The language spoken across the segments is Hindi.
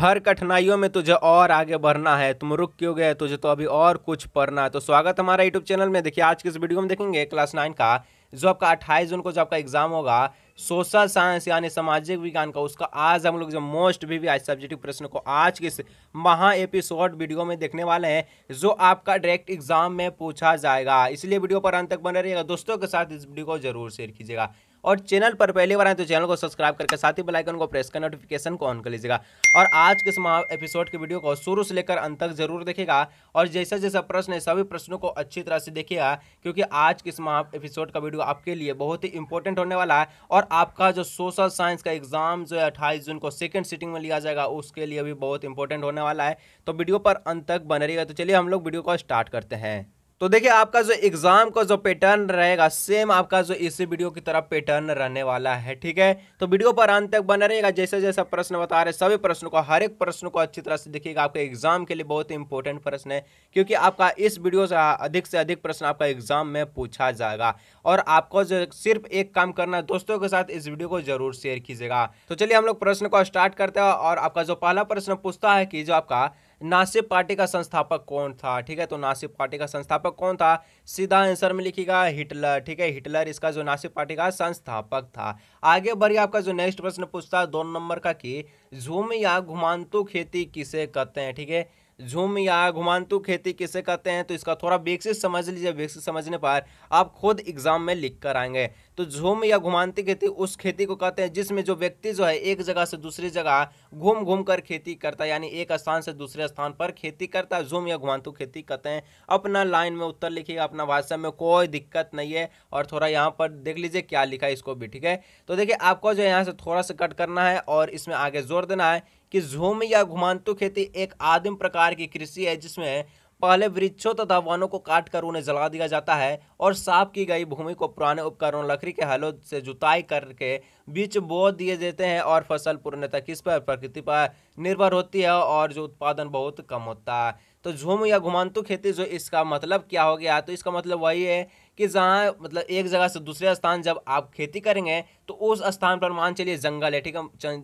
हर कठिनाइयों में तुझे और आगे बढ़ना है तुम रुक क्यों गए तुझे तो अभी और कुछ पढ़ना है तो स्वागत हमारा यूट्यूब चैनल में देखिए आज के इस वीडियो में देखेंगे क्लास नाइन का जो आपका अट्ठाईस जून को जो आपका एग्जाम होगा सोशल साइंस यानी सामाजिक विज्ञान का उसका आज हम लोग जो मोस्ट भी, वी आज सब्जेक्टिव प्रश्न को आज के इस महा एपिसोड वीडियो में देखने वाले हैं जो आपका डायरेक्ट एग्जाम में पूछा जाएगा इसलिए वीडियो पर अंत तक बने रहिएगा दोस्तों के साथ इस वीडियो को जरूर शेयर कीजिएगा और चैनल पर पहली बार आए तो चैनल को सब्सक्राइब करके साथ ही बेलाइकन को प्रेस कर नोटिफिकेशन को ऑन कर लीजिएगा और आज के इस एपिसोड की वीडियो को शुरू से लेकर अंत तक जरूर देखेगा और जैसा जैसा प्रश्न है सभी प्रश्नों को अच्छी तरह से देखिएगा क्योंकि आज के इस एपिसोड का वीडियो आपके लिए बहुत ही इंपॉर्टेंट होने वाला है और आपका जो सोशल साइंस का एग्जाम जो है अट्ठाईस जून को सेकेंड सीटिंग में लिया जाएगा उसके लिए भी बहुत इंपॉर्टेंट होने वाला है तो वीडियो पर अंत तक बने रहिएगा तो चलिए हम लोग वीडियो को स्टार्ट करते हैं तो देखिए आपका जो एग्ज़ाम का जो पैटर्न रहेगा सेम आपका जो इसी वीडियो की तरह पैटर्न रहने वाला है ठीक है तो वीडियो पर अंत तक बना रहेगा जैसे जैसा प्रश्न बता रहे सभी प्रश्नों को हर एक प्रश्न को अच्छी तरह से देखिएगा आपके एग्जाम के लिए बहुत इंपॉर्टेंट प्रश्न है क्योंकि आपका इस वीडियो से अधिक से अधिक प्रश्न आपका एग्जाम में पूछा जाएगा और आपको जो सिर्फ एक काम करना है दोस्तों के साथ इस वीडियो को जरूर शेयर कीजिएगा तो चलिए हम लोग प्रश्न को स्टार्ट करते हैं और आपका जो पहला प्रश्न पूछता है कि जो आपका नासिब पार्टी का संस्थापक कौन था ठीक है तो नासिब पार्टी का संस्थापक कौन था सीधा आंसर में लिखेगा हिटलर ठीक है हिटलर इसका जो नासिब पार्टी का संस्थापक था आगे बढ़िए आपका जो नेक्स्ट प्रश्न पूछता है दो नंबर का कि झूम या घुमांतु खेती किसे कहते हैं ठीक है झूम या घुमांतु खेती किसे कहते हैं तो इसका थोड़ा विकसित समझ लीजिए विकसित समझने पर आप खुद एग्जाम में लिख कर आएंगे तो झूम या घुमानती खेती उस खेती को कहते हैं जिसमें जो व्यक्ति जो है एक जगह से दूसरी जगह घूम घूम कर खेती करता है यानी एक स्थान से दूसरे स्थान पर खेती करता है झूम या घुमांतु खेती कहते हैं अपना लाइन में उत्तर लिखिएगा अपना भाषा में कोई दिक्कत नहीं है और थोड़ा यहाँ पर देख लीजिए क्या लिखा है इसको भी ठीक है तो देखिए आपको जो है यहाँ से थोड़ा सा कट करना है और इसमें आगे जोर देना है कि झूम या घुमांतु खेती एक आदिम प्रकार की कृषि है जिसमें पहले वृक्षों तथा वनों को काट कर उन्हें जला दिया जाता है और साफ की गई भूमि को पुराने उपकरणों लकड़ी के हलों से जुताई करके बीच बो दिए देते हैं और फसल पूर्णतः किस पर प्रकृति पर निर्भर होती है और जो उत्पादन बहुत कम होता है तो झूम या घुमांतु खेती जो इसका मतलब क्या हो गया तो इसका मतलब वही है कि जहाँ मतलब एक जगह से दूसरे स्थान जब आप खेती करेंगे तो उस स्थान पर मान चलिए जंगल है ठीक है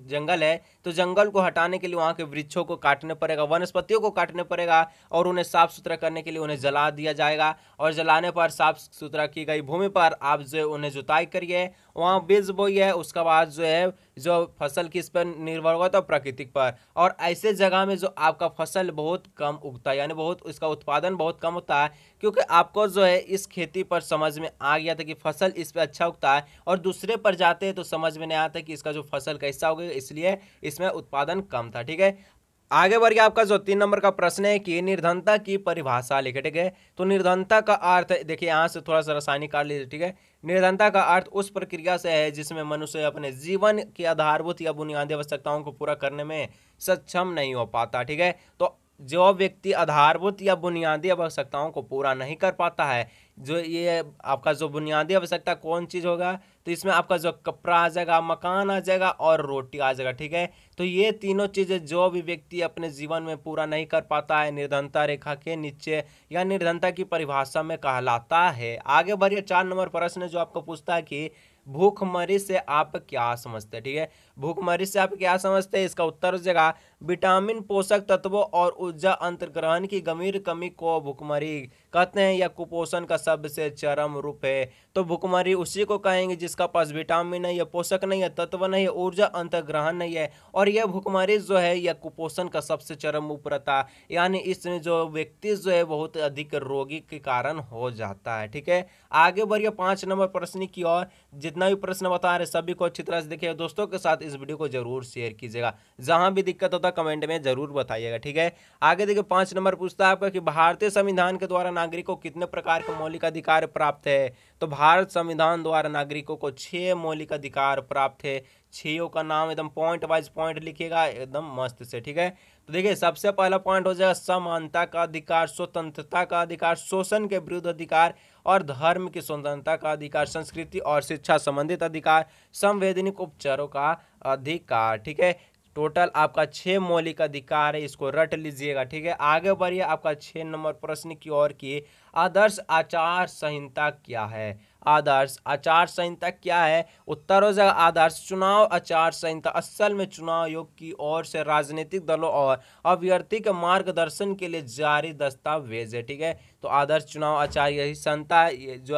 जंगल है तो जंगल को हटाने के लिए वहाँ के वृक्षों को काटने पड़ेगा वनस्पतियों को काटने पड़ेगा और उन्हें साफ सुथरा करने के लिए उन्हें जला दिया जाएगा और जलाने पर साफ सुथरा की गई भूमि पर आप जो उन्हें जुताई करिए वहाँ बीज बोई है उसके बाद जो है जो फसल किस पर निर्भर होगा तो प्राकृतिक पर और ऐसे जगह में जो आपका फसल बहुत कम उगता है यानी बहुत इसका उत्पादन बहुत कम होता है क्योंकि आपको जो है इस खेती पर समझ में आ गया था कि फसल इस पर अच्छा उगता है और दूसरे जा लगाते हैं तो समझ में नहीं आता कि इसका जो फसल कैसा हो गया इसलिए इसमें उत्पादन कम था ठीक है आगे बढ़ गया आपका जो तीन नंबर का प्रश्न है कि निर्धनता की परिभाषा लिखे ठीक है तो निर्धनता का अर्थ देखिए यहाँ से थोड़ा सा रासायनिक काट लीजिए ठीक है निर्धनता का अर्थ उस प्रक्रिया से है जिसमें मनुष्य अपने जीवन की आधारभूत या बुनियादी आवश्यकताओं को पूरा करने में सक्षम नहीं हो पाता ठीक है तो जो व्यक्ति आधारभूत या बुनियादी आवश्यकताओं को पूरा नहीं कर पाता है जो ये आपका जो बुनियादी आवश्यकता कौन चीज़ होगा तो इसमें आपका जो कपड़ा आ जाएगा मकान आ जाएगा और रोटी आ जाएगा ठीक है तो ये तीनों चीज़ें जो भी व्यक्ति अपने जीवन में पूरा नहीं कर पाता है निर्धनता रेखा के नीचे या निर्धनता की परिभाषा में कहलाता है आगे बढ़िए चार नंबर प्रश्न जो आपको पूछता है कि भूखमरी से आप क्या समझते हैं ठीक है भूखमरी से आप क्या समझते हैं इसका उत्तर हो जाएगा विटामिन पोषक तत्वों और ऊर्जा अंतर्ग्रहण की गंभीर कमी को भूखमरी कहते हैं या कुपोषण का सबसे चरम रूप है तो भूखमरी उसी को कहेंगे जिसका पास विटामिन नहीं है पोषक नहीं है तत्व नहीं है ऊर्जा अंतर्ग्रहण नहीं है और यह भूखमरी जो है यह कुपोषण का सबसे चरम रूप रहता यानी इसमें जो व्यक्ति जो है बहुत अधिक रोगी के कारण हो जाता है ठीक है आगे बढ़िए पाँच नंबर प्रश्न की और जितना भी प्रश्न बता रहे सभी को अच्छी तरह से देखिए दोस्तों के साथ इस वीडियो को जरूर शेयर कीजिएगा जहां भी दिक्कत होता है कमेंट में जरूर बताइएगा ठीक है आगे देखिए पांच नंबर पूछता है आपका कि भारतीय संविधान के द्वारा नागरिक को कितने प्रकार के मौलिक अधिकार प्राप्त है तो भारत संविधान द्वारा नागरिकों को छह मौलिक अधिकार प्राप्त है छियों का नाम एकदम पॉइंट वाइज पॉइंट लिखिएगा एकदम मस्त से ठीक है तो देखिए सबसे पहला पॉइंट हो जाएगा समानता का अधिकार स्वतंत्रता का अधिकार शोषण के विरुद्ध अधिकार और धर्म की स्वतंत्रता का अधिकार संस्कृति और शिक्षा संबंधित अधिकार संवैधानिक उपचारों का अधिकार ठीक है टोटल आपका छः मौलिक अधिकार है इसको रट लीजिएगा ठीक है आगे बढ़िए आपका छः नंबर प्रश्न की ओर की आदर्श आचार संहिता क्या है आदर्श आचार संहिता क्या है उत्तर हो जाएगा आदर्श चुनाव आचार संहिता असल में चुनाव आयोग की ओर से राजनीतिक दलों और अभ्यर्थी के मार्गदर्शन के लिए जारी दस्तावेज है ठीक है तो आदर्श चुनाव आचार यही संहिता जो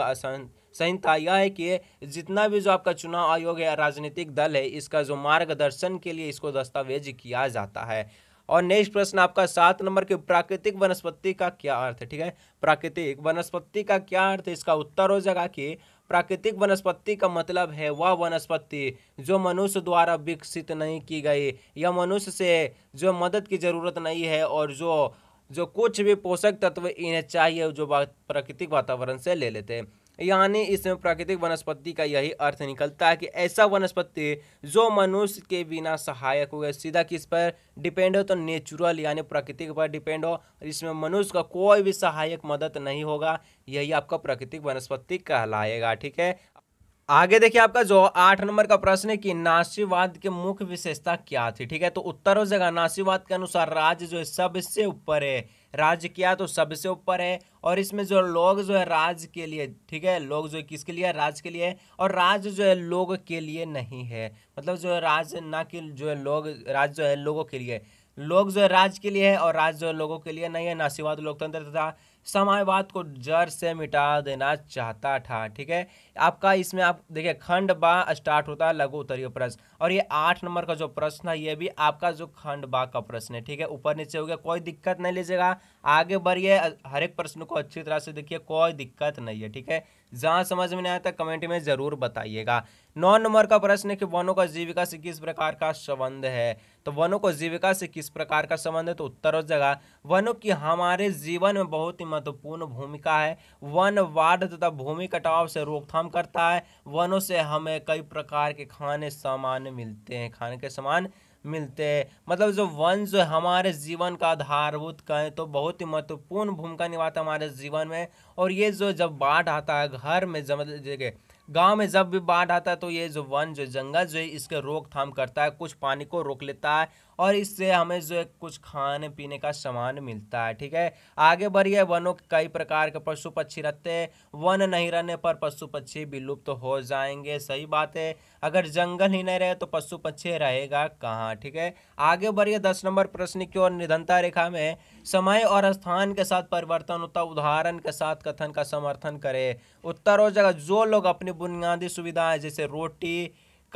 संहिता यह है कि जितना भी जो आपका चुनाव आयोग या राजनीतिक दल है इसका जो मार्गदर्शन के लिए इसको दस्तावेज किया जाता है और नेक्स्ट प्रश्न आपका सात नंबर के प्राकृतिक वनस्पति का क्या अर्थ है ठीक है प्राकृतिक वनस्पति का क्या अर्थ है इसका उत्तर हो जाएगा कि प्राकृतिक वनस्पति का मतलब है वह वनस्पति जो मनुष्य द्वारा विकसित नहीं की गई या मनुष्य से जो मदद की ज़रूरत नहीं है और जो जो कुछ भी पोषक तत्व इन्हें चाहिए जो प्राकृतिक वातावरण से ले लेते हैं यानी इसमें प्राकृतिक वनस्पति का यही अर्थ निकलता है कि ऐसा वनस्पति जो मनुष्य के बिना सहायक हो गया सीधा किस पर डिपेंड हो तो नेचुरल यानी प्राकृतिक पर डिपेंड हो इसमें मनुष्य का कोई भी सहायक मदद नहीं होगा यही आपका प्राकृतिक वनस्पति कहलाएगा ठीक है आगे देखिए आपका जो आठ नंबर का प्रश्न है कि नासीवाद के मुख्य विशेषता क्या थी ठीक है तो उत्तर हो जाएगा नासीवाद के अनुसार राज्य जो है सबसे ऊपर है राज्य क्या तो सबसे ऊपर है और इसमें जो लोग जो है राज्य के लिए ठीक है लोग जो है किसके लिए राज्य के लिए और राज्य जो है लोग के लिए नहीं है मतलब जो है राज्य ना कि जो है लोग राज्य जो है लोगों के लिए लोग जो है राज्य के लिए है और राज्य जो है लोगों के लिए नहीं है नासीवाद लोकतंत्र तथा समाजवाद को जड़ से मिटा देना चाहता था ठीक है आपका इसमें आप देखिए खंड बा स्टार्ट होता है लघु उत्तरीय प्रश्न और ये आठ नंबर का जो प्रश्न है ये भी आपका जो खंड बा का प्रश्न है ठीक है ऊपर नीचे हो गया कोई दिक्कत नहीं लीजिएगा आगे बढ़िए हर एक प्रश्न को अच्छी तरह से देखिए कोई दिक्कत नहीं है ठीक है जहाँ समझ में नहीं आता कमेंट में ज़रूर बताइएगा नौ नंबर का प्रश्न है कि वनों का जीविका से किस प्रकार का संबंध है तो वनों को जीविका से किस प्रकार का संबंध है तो उत्तर हो जाएगा वनों की हमारे जीवन में बहुत ही महत्वपूर्ण भूमिका है वन वार्ड तथा भूमि कटाव से रोकथाम काम करता है वनों से हमें कई प्रकार के खाने सामान मिलते हैं खाने के सामान मिलते हैं मतलब जो वन जो हमारे जीवन का आधारभूत कहें तो बहुत ही महत्वपूर्ण भूमिका निभाता है हमारे जीवन में और ये जो जब बाढ़ आता है घर में जगह मतलब गांव में जब भी बाढ़ आता है तो ये जो वन जो जंगल जो है इसके रोकथाम करता है कुछ पानी को रोक लेता है और इससे हमें जो है कुछ खाने पीने का सामान मिलता है ठीक है आगे बढ़िए वनों के कई प्रकार के पशु पक्षी रहते हैं वन नहीं रहने पर पशु पक्षी विलुप्त तो हो जाएंगे सही बात है अगर जंगल ही नहीं रहे तो पशु पक्षी रहेगा कहाँ ठीक है आगे बढ़िए दस नंबर प्रश्न की ओर निधनता रेखा में समय और स्थान के साथ परिवर्तन होता उदाहरण के साथ कथन का समर्थन करे उत्तर हो जाएगा जो लोग अपनी बुनियादी सुविधाएं जैसे रोटी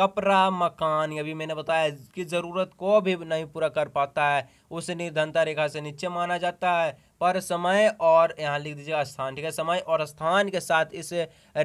कपड़ा मकान ये मैंने बताया कि ज़रूरत को भी नहीं पूरा कर पाता है उसे निर्धनता रेखा से नीचे माना जाता है पर समय और यहाँ लिख दीजिएगा स्थान ठीक है समय और स्थान के साथ इस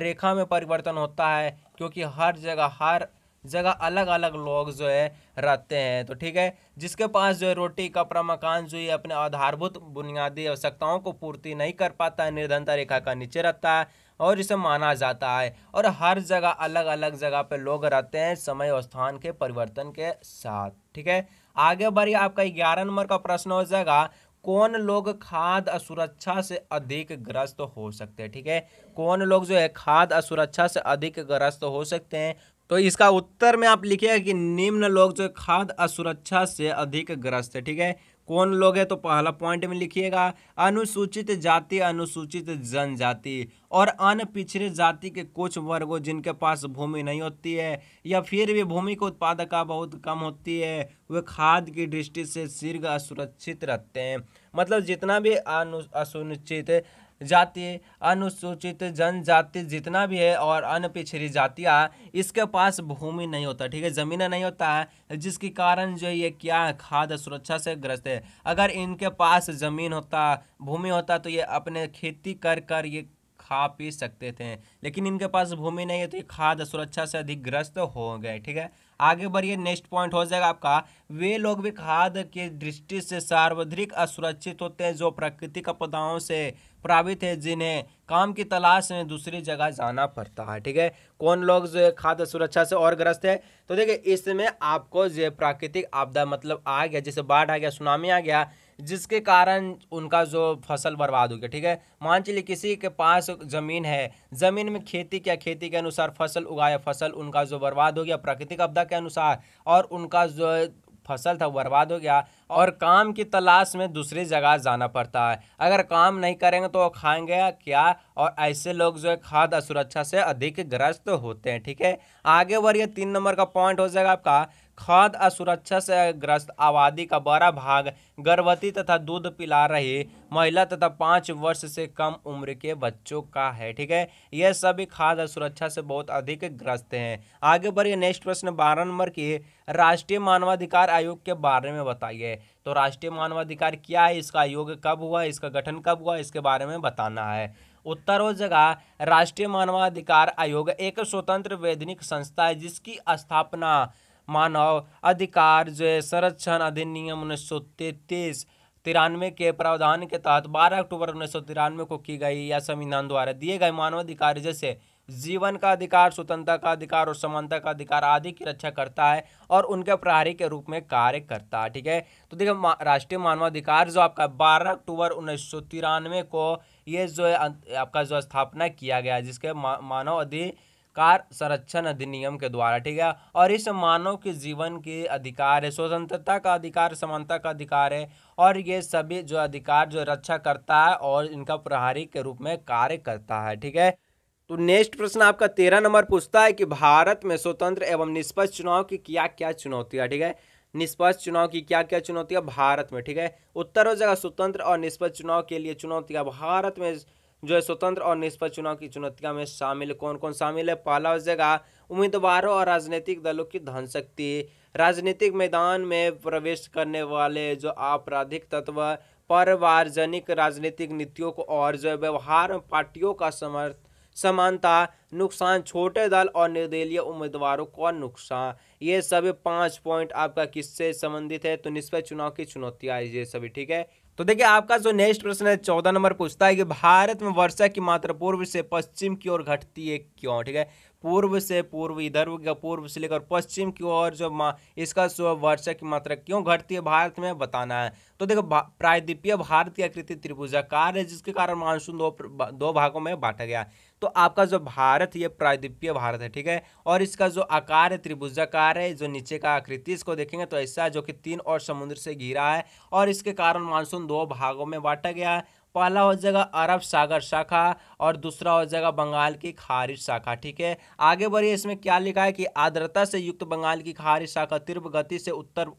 रेखा में परिवर्तन होता है क्योंकि हर जगह हर जगह अलग अलग लोग जो है रहते हैं तो ठीक है जिसके पास जो है रोटी कपड़ा मकान जो है अपने आधारभूत बुनियादी आवश्यकताओं को पूर्ति नहीं कर पाता है निर्धनता रेखा का नीचे रहता है और इसे माना जाता है और हर जगह अलग अलग जगह पे लोग रहते हैं समय और स्थान के परिवर्तन के साथ ठीक है आगे बढ़िए आपका ग्यारह नंबर का प्रश्न हो जाएगा कौन लोग खाद असुरक्षा से अधिक ग्रस्त हो सकते हैं ठीक है कौन लोग जो है खाद असुरक्षा से अधिक ग्रस्त हो सकते हैं तो इसका उत्तर में आप लिखिएगा कि निम्न लोग जो खाद असुरक्षा से अधिक ग्रस्त है ठीक है कौन लोग है तो पहला पॉइंट में लिखिएगा अनुसूचित जाति अनुसूचित जनजाति और अन्य पिछड़े जाति के कुछ वर्गों जिनके पास भूमि नहीं होती है या फिर भी भूमि की उत्पादकता बहुत कम होती है वे खाद की दृष्टि से शीर्घ असुरक्षित रहते हैं मतलब जितना भी अनु अनुसूचित जाति अनुसूचित जनजाति जितना भी है और अन्य पिछड़ी जातियाँ इसके पास भूमि नहीं होता ठीक है ज़मीन नहीं होता है जिसके कारण जो ये क्या है खाद्य सुरक्षा से ग्रस्त है अगर इनके पास ज़मीन होता भूमि होता तो ये अपने खेती कर कर ये खा पी सकते थे लेकिन इनके पास भूमि नहीं है तो ये खाद्य सुरक्षा से अधिक ग्रस्त हो गए ठीक है आगे बढ़िए नेक्स्ट पॉइंट हो जाएगा आपका वे लोग भी खाद के दृष्टि से सार्वधिक असुरक्षित होते हैं जो प्रकृति का पदाओं से प्रावित है जिन्हें काम की तलाश में दूसरी जगह जाना पड़ता है ठीक है कौन लोग जो खाद्य सुरक्षा से और ग्रस्त है तो देखिए इसमें आपको जो प्राकृतिक आपदा मतलब आ गया जैसे बाढ़ आ गया सुनामी आ गया जिसके कारण उनका जो फसल बर्बाद हो गया ठीक है मान चलिए किसी के पास ज़मीन है ज़मीन में खेती क्या खेती के अनुसार फसल उगाया फसल उनका जो बर्बाद हो गया प्राकृतिक आपदा के अनुसार और उनका जो फसल था बर्बाद हो गया और काम की तलाश में दूसरी जगह जाना पड़ता है अगर काम नहीं करेंगे तो वो खाएंगे क्या और ऐसे लोग जो है खाद असुरक्षा से अधिक ग्रस्त होते हैं ठीक है आगे बढ़िए तीन नंबर का पॉइंट हो जाएगा आपका खाद्य असुरक्षा से ग्रस्त आबादी का बड़ा भाग गर्भवती तथा दूध पिला रही महिला तथा पाँच वर्ष से कम उम्र के बच्चों का है ठीक है यह सभी खाद्य असुरक्षा से बहुत अधिक ग्रस्त हैं आगे बढ़िए नेक्स्ट प्रश्न बारह नंबर की राष्ट्रीय मानवाधिकार आयोग के बारे में बताइए तो राष्ट्रीय मानवाधिकार क्या है इसका आयोग कब हुआ इसका गठन कब हुआ इसके बारे में बताना है उत्तर और जगह राष्ट्रीय मानवाधिकार आयोग एक स्वतंत्र वैधानिक संस्था है जिसकी स्थापना मानव अधिकार जो है संरक्षण अधिनियम उन्नीस सौ तैतीस तिरानवे के प्रावधान के तहत 12 अक्टूबर उन्नीस सौ तिरानवे को की गई या संविधान द्वारा दिए गए मानवाधिकार जैसे जीवन का अधिकार स्वतंत्रता का अधिकार और समानता का अधिकार आदि की रक्षा करता है और उनके प्रहारी के रूप में कार्य करता है ठीक है तो देखिए मा, राष्ट्रीय मानवाधिकार जो आपका 12 अक्टूबर उन्नीस को ये जो है अं, आपका जो स्थापना किया गया जिसके मा, मानव अधिक कार संरक्षण अधिनियम के द्वारा ठीक है और इस मानव के जीवन के अधिकार है स्वतंत्रता का अधिकार समानता का अधिकार है और ये सभी जो अधिकार जो रक्षा करता है और इनका प्रहारी के रूप में कार्य करता है ठीक है तो नेक्स्ट प्रश्न आपका तेरह नंबर पूछता है कि भारत में स्वतंत्र एवं निष्पक्ष चुनाव की क्या क्या चुनौतियाँ ठीक है निष्पक्ष चुनाव की क्या क्या चुनौतियां भारत में ठीक है उत्तर हो जाएगा स्वतंत्र और निष्पक्ष चुनाव के लिए चुनौतियां भारत में जो है स्वतंत्र और निष्पक्ष चुनाव की चुनौतियाँ में शामिल कौन कौन शामिल है पहला हो जाएगा उम्मीदवारों और राजनीतिक दलों की धन शक्ति राजनीतिक मैदान में प्रवेश करने वाले जो आपराधिक तत्व पर राजनीतिक नीतियों को और जो व्यवहार पार्टियों का समर्थ समानता नुकसान छोटे दल और निर्दलीय उम्मीदवारों का नुकसान ये सभी पाँच पॉइंट आपका किससे संबंधित है तो निष्पक्ष चुनाव की चुनौतियाँ ये सभी ठीक है तो देखिए आपका जो नेक्स्ट प्रश्न है चौदह नंबर पूछता है कि भारत में वर्षा की मात्रा पूर्व से पश्चिम की ओर घटती है क्यों ठीक है पूर्व से पूर्व इधर पूर्व से लेकर पश्चिम की ओर जो इसका जो वर्षा की मात्रा क्यों घटती है भारत में बताना है तो देखो प्रायद्वीपीय भारत की आकृति त्रिभुजाकार है जिसके कारण मानसून दो दो भागों में बांटा गया तो आपका जो भारत ये प्रायद्वीपीय भारत है ठीक है और इसका जो आकार है त्रिभुजाकार है जो नीचे का आकृति इसको देखेंगे तो ऐसा है जो कि तीन और समुद्र से घिरा है और इसके कारण मानसून दो भागों में बांटा गया है पहला हो जाएगा अरब सागर शाखा और दूसरा हो जाएगा बंगाल की खारिज शाखा ठीक है आगे बढ़िए इसमें क्या लिखा है कि आर्द्रता से युक्त बंगाल की खारिज शाखा तीव्र गति से उत्तर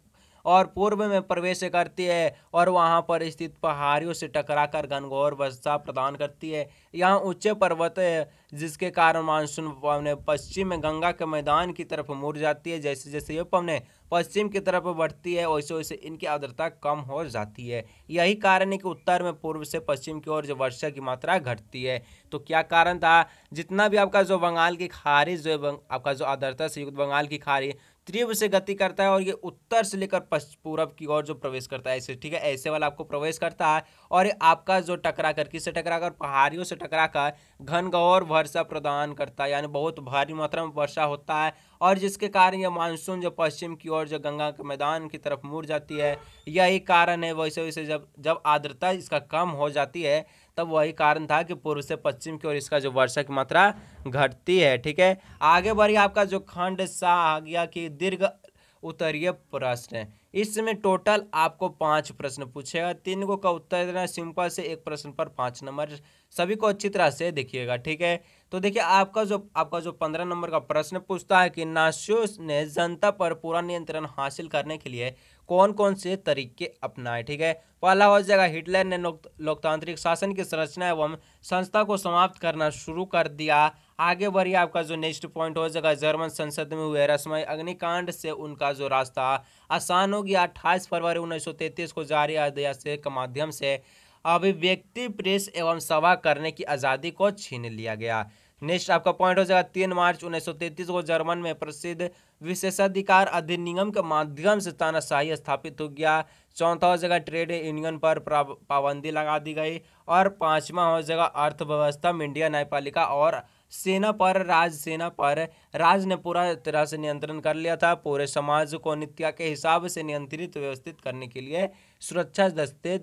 और पूर्व में प्रवेश करती है और वहाँ पर स्थित पहाड़ियों से टकराकर घनघोर वर्षा प्रदान करती है यहाँ ऊंचे पर्वत है जिसके कारण मानसून पवन पश्चिम में गंगा के मैदान की तरफ मुड़ जाती है जैसे जैसे ये पवने पश्चिम की तरफ बढ़ती है वैसे वैसे इनकी आर्द्रता कम हो जाती है यही कारण है कि उत्तर में पूर्व से पश्चिम की ओर जो वर्षा की मात्रा घटती है तो क्या कारण था जितना भी आपका जो बंगाल की खाड़ी जो आपका जो आर्द्रता से युक्त बंगाल की खाड़ी त्रिव से गति करता है और ये उत्तर से लेकर पूरब की ओर जो प्रवेश करता है ऐसे ठीक है ऐसे वाला आपको प्रवेश करता है और ये आपका जो टकरा कर किससे टकरा कर पहाड़ियों से टकरा कर घनघोर वर्षा प्रदान करता है यानी बहुत भारी मात्रा में वर्षा होता है और जिसके कारण यह मानसून जो पश्चिम की ओर जो गंगा के मैदान की तरफ मुड़ जाती है यही कारण है वैसे वैसे जब जब आर्द्रता इसका कम हो जाती है तब वही कारण था कि पूर्व से पश्चिम की ओर इसका जो वर्षा की मात्रा घटती है ठीक है आगे बढ़िए आपका जो खंड सा आ गया कि दीर्घ उत्तरीय प्रश्न इसमें टोटल आपको पांच प्रश्न पूछेगा तीन को का उत्तर देना सिंपल से एक प्रश्न पर पांच नंबर सभी को अच्छी तरह से देखिएगा ठीक है तो देखिए आपका जो आपका जो पंद्रह नंबर का प्रश्न पूछता है कि नासियोस ने जनता पर पूरा नियंत्रण हासिल करने के लिए कौन कौन से तरीके अपनाए ठीक है पहला हो जाएगा हिटलर ने लोकतांत्रिक शासन की संरचना एवं संस्था को समाप्त करना शुरू कर दिया आगे बढ़िए आपका जो नेक्स्ट पॉइंट हो जाएगा जर्मन संसद में हुए रसमय अग्निकांड से उनका जो रास्ता आसान हो गया अट्ठाईस फरवरी उन्नीस को जारी अध्यादेश के माध्यम से अभिव्यक्ति प्रेस एवं सभा करने की आज़ादी को छीन लिया गया नेक्स्ट आपका पॉइंट हो जाएगा तीन मार्च 1933 को जर्मन में प्रसिद्ध विशेषाधिकार अधिनियम के माध्यम से तानाशाही स्थापित हो गया चौथा हो जाएगा ट्रेड यूनियन पर पाबंदी लगा दी गई और पांचवा हो जाएगा अर्थव्यवस्था में इंडिया न्यायपालिका और सेना पर राज सेना पर राज ने पूरा तरह से नियंत्रण कर लिया था पूरे समाज को नित्या के हिसाब से नियंत्रित व्यवस्थित करने के लिए सुरक्षा दस्ते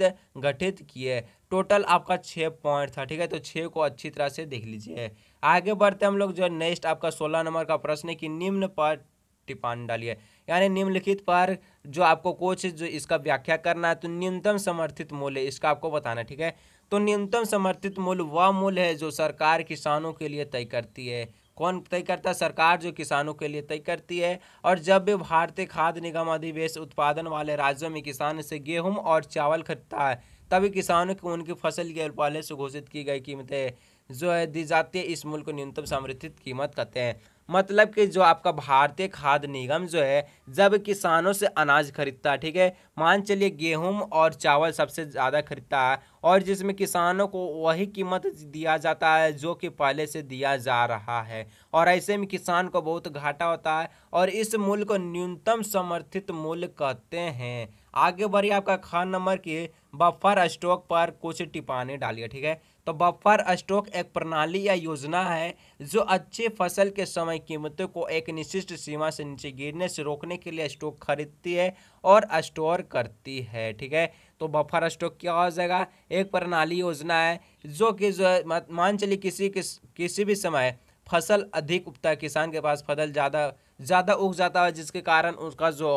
गठित किए टोटल आपका छः पॉइंट था ठीक है तो छः को अच्छी तरह से देख लीजिए आगे बढ़ते हम लोग जो नेक्स्ट आपका सोलह नंबर का प्रश्न है कि निम्न पर टिप्पणी डालिए यानी निम्नलिखित पर जो आपको कोच जो इसका व्याख्या करना है तो न्यूनतम समर्थित मूल्य इसका आपको बताना ठीक है तो न्यूनतम समर्थित मूल्य वह मूल्य है जो सरकार किसानों के लिए तय करती है कौन तय करता है सरकार जो किसानों के लिए तय करती है और जब भी भारतीय खाद्य निगम अधिवेश उत्पादन वाले राज्यों में किसान से गेहूं और चावल खरीदता है तभी किसानों की उनकी फसल के पहले से घोषित की गई कीमतें जो है दी जाती है इस मूल्य को न्यूनतम समर्थित कीमत कहते हैं मतलब कि जो आपका भारतीय खाद्य निगम जो है जब किसानों से अनाज खरीदता है ठीक है मान चलिए गेहूं और चावल सबसे ज़्यादा खरीदता है और जिसमें किसानों को वही कीमत दिया जाता है जो कि पहले से दिया जा रहा है और ऐसे में किसान को बहुत घाटा होता है और इस मूल्य को न्यूनतम समर्थित मूल्य कहते हैं आगे बढ़िए आपका खान नंबर की बफर स्टॉक पर कुछ टिपाने डालिए ठीक है तो बफर स्टॉक एक प्रणाली या योजना है जो अच्छे फसल के समय कीमतों को एक निश्चित सीमा से नीचे गिरने से रोकने के लिए स्टॉक खरीदती है और स्टोर करती है ठीक है तो बफर स्टॉक क्या हो जाएगा एक प्रणाली योजना है जो कि जो मान चलिए किसी किस किसी भी समय फसल अधिक उगता है किसान के पास फसल ज़्यादा ज़्यादा उग जाता है जिसके कारण उसका जो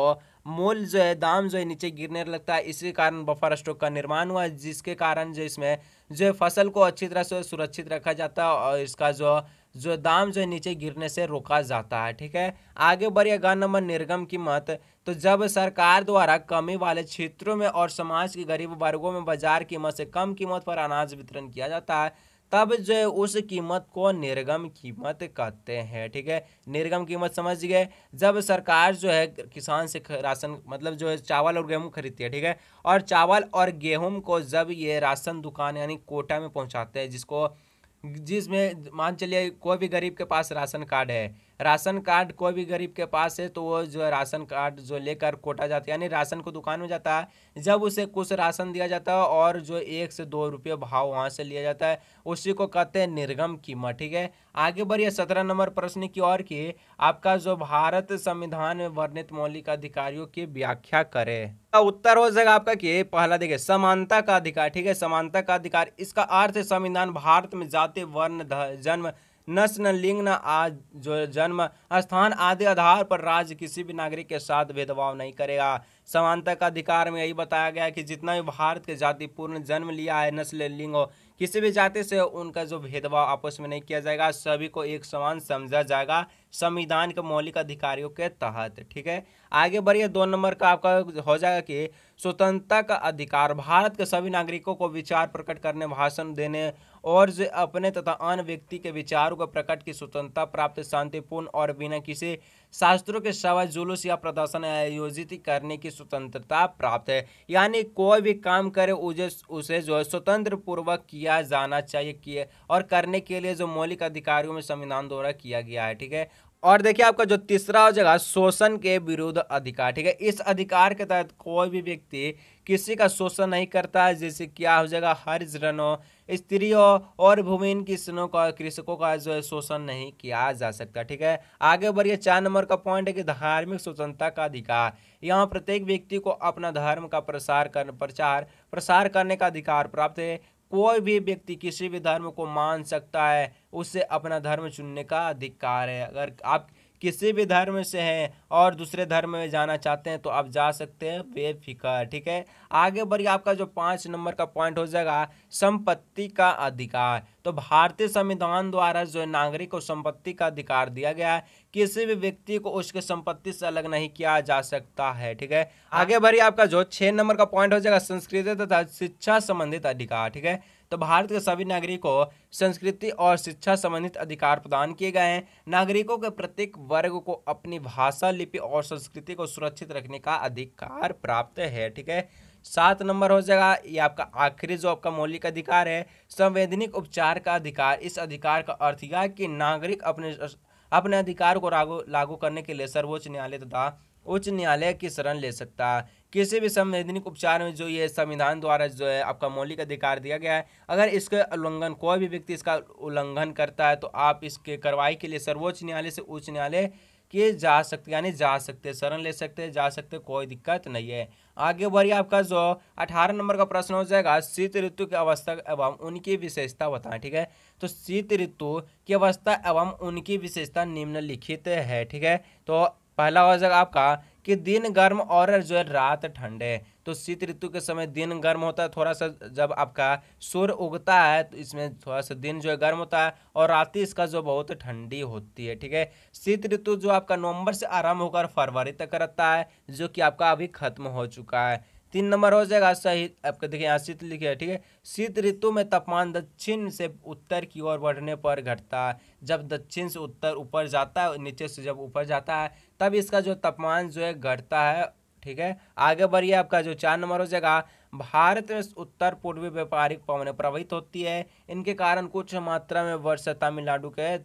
मोल जो है दाम जो है नीचे गिरने लगता है इसी कारण बफर स्टॉक का निर्माण हुआ जिसके कारण जो इसमें जो है फसल को अच्छी तरह से सुरक्षित रखा जाता है और इसका जो जो दाम जो है नीचे गिरने से रोका जाता है ठीक है आगे बढ़िएगा नंबर निर्गम कीमत तो जब सरकार द्वारा कमी वाले क्षेत्रों में और समाज के गरीब वर्गों में बाजार कीमत से कम कीमत पर अनाज वितरण किया जाता है तब जो है उस कीमत को निर्गम कीमत कहते हैं ठीक है निर्गम कीमत समझ गए जब सरकार जो है किसान से राशन मतलब जो है चावल और गेहूँ खरीदती है ठीक है और चावल और गेहूँ को जब ये राशन दुकान यानी कोटा में पहुँचाते हैं जिसको जिसमें मान चलिए कोई भी गरीब के पास राशन कार्ड है राशन कार्ड कोई भी गरीब के पास है तो वो जो राशन कार्ड जो लेकर कोटा जाता है यानी राशन को दुकान में जाता है जब उसे कुछ राशन दिया जाता है और जो एक से दो रुपये भाव वहाँ से लिया जाता है उसी को कहते हैं निर्गम कीमत ठीक है आगे बढ़िए सत्रह नंबर प्रश्न की ओर की आपका जो भारत संविधान में वर्णित मौलिक अधिकारियों की व्याख्या करे उत्तर हो जाएगा आपका कि पहला देखिए समानता का अधिकार ठीक है समानता का अधिकार इसका अर्थ संविधान भारत में जाति वर्ण जन्म नस्ल लिंग न आज जो जन्म स्थान आदि आधार पर राज्य किसी भी नागरिक के साथ भेदभाव नहीं करेगा समानता का अधिकार में यही बताया गया कि जितना भी भारत के जाति पूर्ण जन्म लिया है नस्ल लिंग हो किसी भी जाति से उनका जो भेदभाव आपस में नहीं किया जाएगा सभी को एक समान समझा जाएगा संविधान के मौलिक अधिकारियों के तहत ठीक है आगे बढ़िए दो नंबर का आपका हो जाएगा कि स्वतंत्रता का अधिकार भारत के सभी नागरिकों को विचार प्रकट करने भाषण देने और जो अपने तथा अन्य व्यक्ति के विचारों को प्रकट की स्वतंत्रता प्राप्त शांतिपूर्ण और बिना किसी शास्त्रों के सवा जुलूस या प्रदर्शन आयोजित करने की स्वतंत्रता प्राप्त है यानी कोई भी काम करे उसे उसे जो है स्वतंत्र पूर्वक किया जाना चाहिए किए और करने के लिए जो मौलिक अधिकारियों में संविधान द्वारा किया गया है ठीक है और देखिए आपका जो तीसरा हो जाएगा शोषण के विरुद्ध अधिकार ठीक है इस अधिकार के तहत कोई भी व्यक्ति किसी का शोषण नहीं करता है जैसे क्या हो जाएगा हरिजनों स्त्रियों और भूमिहीन किसानों का कृषकों का जो है शोषण नहीं किया जा सकता ठीक है आगे बढ़िए चार नंबर का पॉइंट है कि धार्मिक स्वतंत्रता का अधिकार यहाँ प्रत्येक व्यक्ति को अपना धर्म का प्रसार कर प्रचार प्रसार करने का अधिकार प्राप्त है कोई भी व्यक्ति किसी भी धर्म को मान सकता है उसे अपना धर्म चुनने का अधिकार है अगर आप किसी भी धर्म से हैं और दूसरे धर्म में जाना चाहते हैं तो आप जा सकते हैं बेफिक्र ठीक है आगे बढ़िए आपका जो पाँच नंबर का पॉइंट हो जाएगा संपत्ति का अधिकार तो भारतीय संविधान द्वारा जो नागरिक को संपत्ति का अधिकार दिया गया है किसी भी व्यक्ति को उसके संपत्ति से अलग नहीं किया जा सकता है ठीक है हाँ। आगे बढ़िए आपका जो छः नंबर का पॉइंट हो जाएगा संस्कृति तथा शिक्षा संबंधित अधिकार ठीक है तो भारत के सभी नागरिकों संस्कृति और शिक्षा संबंधित अधिकार प्रदान किए गए हैं नागरिकों के प्रत्येक वर्ग को अपनी भाषा लिपि और संस्कृति को सुरक्षित रखने का अधिकार प्राप्त है ठीक है सात नंबर हो जाएगा ये आपका आखिरी जो आपका मौलिक अधिकार है संवैधानिक उपचार का अधिकार इस अधिकार का अर्थ यह कि नागरिक अपने अपने अधिकार को लागू लागू करने के लिए सर्वोच्च न्यायालय तथा उच्च न्यायालय की शरण ले सकता है किसी भी संवैधानिक उपचार में जो ये संविधान द्वारा जो है आपका मौलिक अधिकार दिया गया है अगर इसके उल्लंघन कोई भी व्यक्ति इसका उल्लंघन करता है तो आप इसके कार्रवाई के लिए सर्वोच्च न्यायालय से उच्च न्यायालय किए जा सकते यानी जा सकते शरण ले सकते जा सकते कोई दिक्कत नहीं है आगे बढ़िए आपका जो अठारह नंबर का प्रश्न हो जाएगा शीत ऋतु की अवस्था एवं उनकी विशेषता बताएं ठीक है तो शीत ऋतु की अवस्था एवं उनकी विशेषता निम्नलिखित है ठीक है तो पहला हो जाएगा आपका कि दिन गर्म और जो है रात ठंडे तो शीत ऋतु के समय दिन गर्म होता है थोड़ा सा जब आपका सूर्य उगता है तो इसमें थोड़ा सा दिन जो है गर्म होता है और रात इसका जो बहुत ठंडी होती है ठीक है शीत ऋतु जो आपका नवंबर से आरंभ होकर फरवरी तक रहता है जो कि आपका अभी खत्म हो चुका है तीन नंबर हो जाएगा सही आपके देखिए यहाँ शीत लिखे ठीक है शीत ऋतु में तापमान दक्षिण से उत्तर की ओर बढ़ने पर घटता है जब दक्षिण से उत्तर ऊपर जाता है नीचे से जब ऊपर जाता है तब इसका जो तापमान जो है घटता है ठीक है आगे बढ़िए आपका जो चार नंबर हो जाएगा भारत में उत्तर पूर्वी व्यापारिक पवन प्रभावित होती है इनके कारण कुछ मात्रा में वर्षा तमिलनाडु के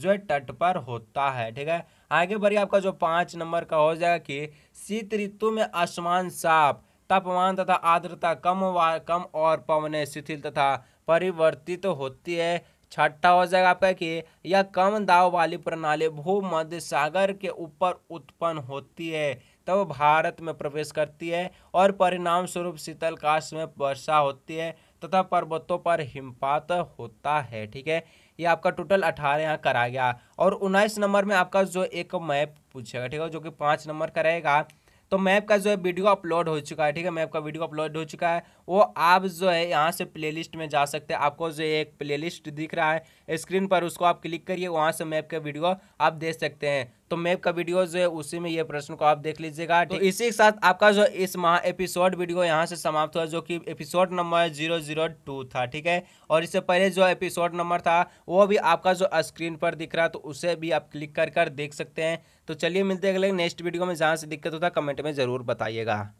जो है तट पर होता है ठीक है आगे बढ़िए आपका जो पाँच नंबर का हो जाएगा कि शीत ऋतु में आसमान साफ तापमान तथा आर्द्रता कम कम और पवने शिथिल तथा परिवर्तित तो होती है छठा हो जाएगा आपका कि यह कम दाव वाली प्रणाली भूमध्य सागर के ऊपर उत्पन्न होती है तब भारत में प्रवेश करती है और परिणाम स्वरूप शीतल काश में वर्षा होती है तथा पर्वतों पर हिमपात होता है ठीक है ये आपका टोटल अठारह यहाँ करा गया और उन्नीस नंबर में आपका जो एक मैप पूछेगा ठीक है जो कि पाँच नंबर का रहेगा तो मैप का जो है वीडियो अपलोड हो चुका है ठीक है मैप का वीडियो अपलोड हो चुका है वो आप जो है यहाँ से प्लेलिस्ट में जा सकते हैं आपको जो एक प्लेलिस्ट दिख रहा है स्क्रीन पर उसको आप क्लिक करिए वहाँ से मैप का वीडियो आप देख सकते हैं तो मैप का वीडियो जो है उसी में ये प्रश्न को आप देख लीजिएगा तो इसी के साथ आपका जो इस माह एपिसोड वीडियो यहाँ से समाप्त हुआ जो कि episode number zero zero two था ठीक है और इससे पहले जो एपिसोड नंबर था वो भी आपका जो स्क्रीन पर दिख रहा तो उसे भी आप क्लिक कर कर देख सकते हैं तो चलिए मिलते हैं अगले नेक्स्ट वीडियो में जहाँ से दिक्कत होता कमेंट में ज़रूर बताइएगा